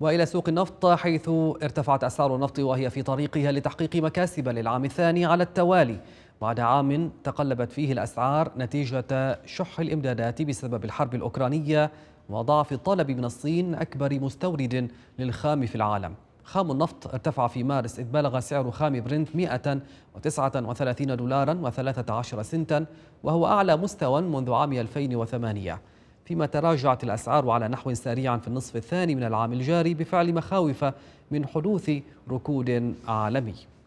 وإلى سوق النفط حيث ارتفعت أسعار النفط وهي في طريقها لتحقيق مكاسب للعام الثاني على التوالي بعد عام تقلبت فيه الأسعار نتيجة شح الإمدادات بسبب الحرب الأوكرانية وضعف الطلب من الصين أكبر مستورد للخام في العالم خام النفط ارتفع في مارس إذ بلغ سعر خام برنت 139 دولارا و13 سنتا وهو أعلى مستوى منذ عام 2008 فيما تراجعت الأسعار على نحو سريع في النصف الثاني من العام الجاري بفعل مخاوف من حدوث ركود عالمي